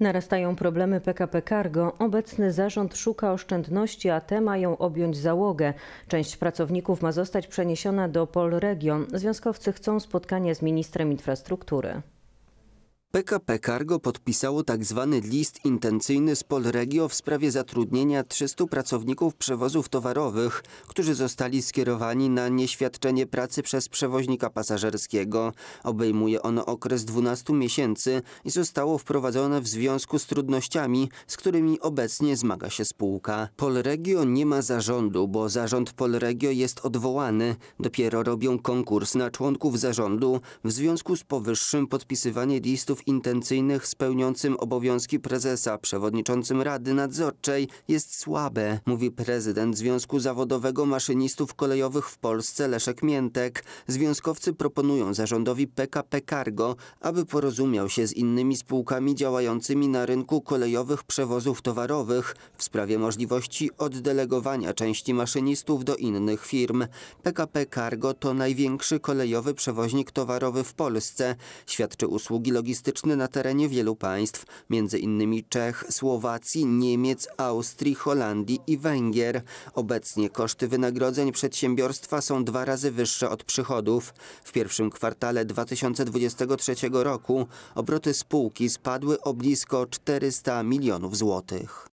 Narastają problemy PKP Cargo. Obecny zarząd szuka oszczędności, a te mają objąć załogę. Część pracowników ma zostać przeniesiona do polregion. Związkowcy chcą spotkania z ministrem infrastruktury. PKP Cargo podpisało tzw. Tak list intencyjny z Polregio w sprawie zatrudnienia 300 pracowników przewozów towarowych, którzy zostali skierowani na nieświadczenie pracy przez przewoźnika pasażerskiego. Obejmuje ono okres 12 miesięcy i zostało wprowadzone w związku z trudnościami, z którymi obecnie zmaga się spółka. Polregio nie ma zarządu, bo zarząd Polregio jest odwołany. Dopiero robią konkurs na członków zarządu. W związku z powyższym podpisywanie listów intencyjnych z obowiązki prezesa, przewodniczącym Rady Nadzorczej jest słabe, mówi prezydent Związku Zawodowego Maszynistów Kolejowych w Polsce Leszek Miętek. Związkowcy proponują zarządowi PKP Cargo, aby porozumiał się z innymi spółkami działającymi na rynku kolejowych przewozów towarowych w sprawie możliwości oddelegowania części maszynistów do innych firm. PKP Cargo to największy kolejowy przewoźnik towarowy w Polsce. Świadczy usługi logistyczne na terenie wielu państw, m.in. Czech, Słowacji, Niemiec, Austrii, Holandii i Węgier. Obecnie koszty wynagrodzeń przedsiębiorstwa są dwa razy wyższe od przychodów. W pierwszym kwartale 2023 roku obroty spółki spadły o blisko 400 milionów złotych.